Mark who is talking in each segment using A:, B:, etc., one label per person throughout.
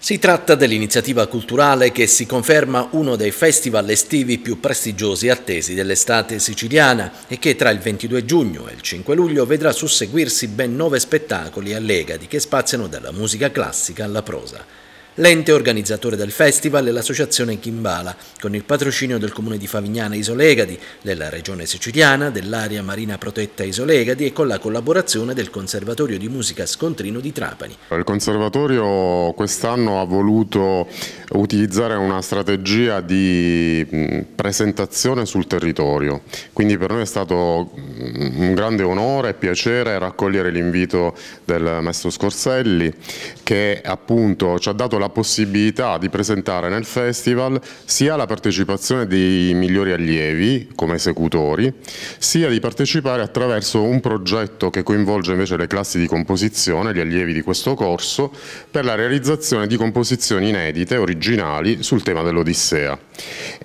A: Si tratta dell'iniziativa culturale che si conferma uno dei festival estivi più prestigiosi e attesi dell'estate siciliana e che tra il 22 giugno e il 5 luglio vedrà susseguirsi ben nove spettacoli allegati che spaziano dalla musica classica alla prosa l'ente organizzatore del festival è l'associazione Kimbala, con il patrocinio del comune di Favignana Isolegadi, della regione siciliana, dell'area marina protetta Isolegadi e con la collaborazione del Conservatorio di Musica Scontrino di Trapani.
B: Il Conservatorio quest'anno ha voluto utilizzare una strategia di presentazione sul territorio, quindi per noi è stato un grande onore e piacere raccogliere l'invito del maestro Scorselli che appunto ci ha dato la la possibilità di presentare nel festival sia la partecipazione dei migliori allievi come esecutori, sia di partecipare attraverso un progetto che coinvolge invece le classi di composizione, gli allievi di questo corso, per la realizzazione di composizioni inedite, originali, sul tema dell'Odissea.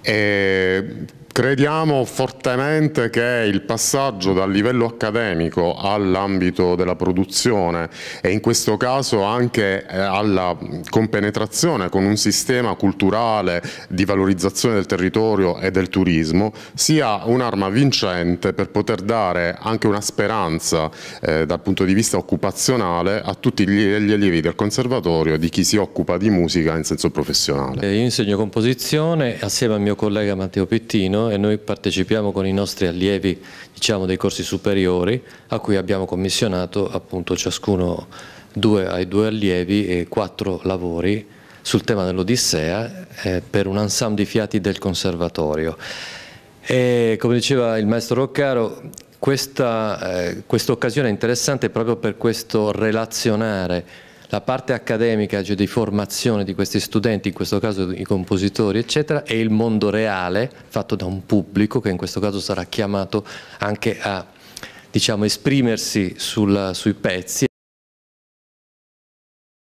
B: E... Crediamo fortemente che il passaggio dal livello accademico all'ambito della produzione e in questo caso anche eh, alla compenetrazione con un sistema culturale di valorizzazione del territorio e del turismo sia un'arma vincente per poter dare anche una speranza eh, dal punto di vista occupazionale a tutti gli, allievi del conservatorio e di chi si occupa di musica in senso professionale.
C: Eh, io insegno composizione assieme al mio collega Matteo Pittino e noi partecipiamo con i nostri allievi diciamo, dei corsi superiori a cui abbiamo commissionato appunto ciascuno due, ai due allievi e quattro lavori sul tema dell'Odissea eh, per un ensemble di fiati del conservatorio. E, come diceva il maestro Roccaro, questa eh, quest occasione è interessante proprio per questo relazionare la parte accademica, cioè di formazione di questi studenti, in questo caso i compositori, eccetera, e il mondo reale fatto da un pubblico che in questo caso sarà chiamato anche a diciamo, esprimersi sul, sui pezzi.